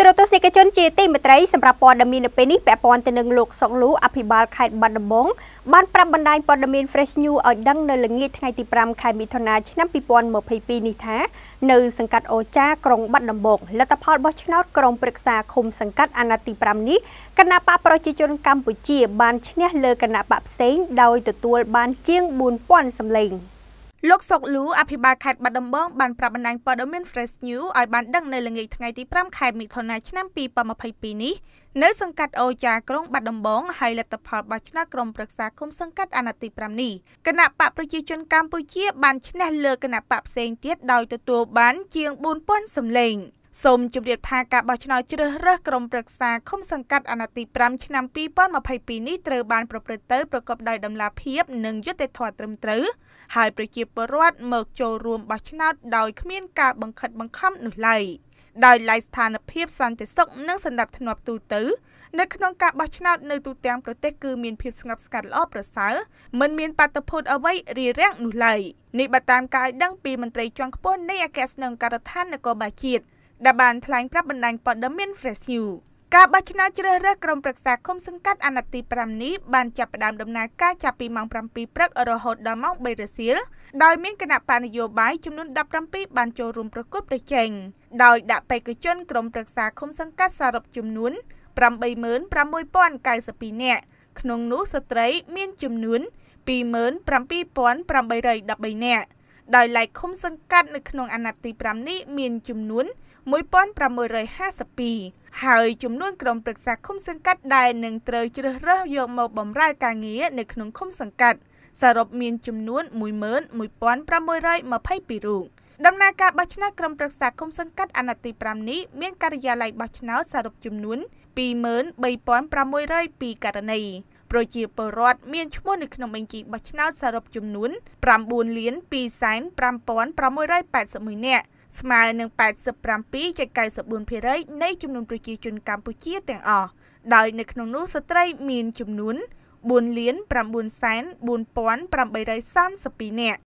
ត្រួតទស្សនិកជនជាទីមេត្រីសម្រាប់ព័ត៌មាននៅពេលនេះពាក់ព័ន្ធទៅនឹងលោកសុកលូអភិបាលខេត្តបាត់ដំបងបានប្រាប់បណ្ដាញព័ត៌មាន Fresh News ឲ្យដឹងនៅល្ងាចថ្ងៃទី5ខែមិថុនាឆ្នាំ2022នេះថា នៅសង្កាត់អូចាក្រុងបាត់ដំបងលទ្ធផលបោះឆ្នោតក្រុមប្រឹក្សាឃុំសង្កាត់អាណត្តិទី5នេះគណៈបកប្រជាជនកម្ពុជា បានឈ្នះលើគណៈបកផ្សេងដោយទទួលបានជាង4000សម្លេង។លោកសុកលូអភិបាលខេត្តបាត់ដំបងបានប្រាប់បណ្ដាញព័ត៌មាន Fresh News ឲ្យបានដឹងនៅល្ងាចថ្ងៃទី5ខែមិថុនាឆ្នាំ2022នេះនៅសង្កាត់អូចាក្រុង បាត់ដំបងហើយលទ្ធផលបោះឆ្នោតក្រុមប្រឹក្សាឃុំសង្កាត់អាណត្តិទី5នេះគណៈបកប្រជាជនកម្ពុជាបានឈ្នះលើគណៈបកផ្សេងទៀតដោយទទួលបានជាង4000សម្លេងសូមជម្រាបថាការបោះឆ្នោតជ្រើសរើសក្រុមប្រឹក្សាឃុំសង្កាត់អាណត្តិទី5ឆ្នាំ2022នេះត្រូវបាន ប្រព្រឹត្តទៅប្រកបដោយតម្លាភាពនិងយុត្តិធម៌ត្រឹមត្រូវហើយប្រជាពលរដ្ឋមកចូលរួមបោះឆ្នោតដោយគ្មានការបង្ខិតបង្ខំនោះឡើយដោយឡែកស្ថានភាព សន្តិសុខនិងសន្តិភាពទូទៅនៅក្នុងការបោះឆ្នោតនៅទូទាំងប្រទេសគឺមានភាពស្ងប់ស្ងាត់ល្អប្រសើរមិនមានបាតុភូតអ្វីរារាំងនោះឡើយនេះបើតាមការឲ្យដឹងពីមន្ត្រីជាន់ខ្ពស់នៃអគ្គស្នងការដ្ឋាននគរបាលជាតិដែលបានថ្លែងប្រាប់បណ្ដាញព័ត៌មាន Fresh News ការបោះឆ្នោតជ្រើសរើសក្រុមប្រឹក្សាឃុំសង្កាត់អាណត្តិទី5នេះបានចាប់ផ្ដើមដំណើរការចាប់ពីម៉ោង7ព្រឹករហូតដល់ម៉ោង3រសៀលដោយមានគណៈបកនយោបាយចំនួន17បានចូលរួមប្រគល់ប្រជែងដោយដាក់បេក្ខជនក្រុមប្រឹក្សាឃុំសង្កាត់សរុបចំនួន86092នាក់ក្នុងនោះស្ត្រី មានចំនួន27813នាក់ដោយឡែកឃុំសង្កាត់នៅក្នុងអាណត្តិទី5នេះមានចំនួន1 1652ហើយចំនួនក្រុមប្រឹក្សាឃុំសង្កាត់ដែលនឹងត្រូវជ្រើសរើសយកមកបម្រើការងារនៅក្នុងឃុំសង្កាត់សរុបមានចំនួន11622រូបដំណើរការបោះឆ្នោតក្រុមប្រឹក្សាគុំសង្កាត់អាណត្តិទី5នេះមានការិយាល័យបោះឆ្នោតសរុបចំនួន23602ករណីប្រជាពលរដ្ឋមានឈ្មោះនៅក្នុងបញ្ជីបោះឆ្នោតសរុបចំនួន9លាន2សែន5681នាក់ស្មើនឹង87.94%នៃចំនួនប្រជាជនកម្ពុជាទាំងអស់ដោយនៅក្នុងនោះស្ត្រីមានចំនួន4លាន9សែន4832នាក់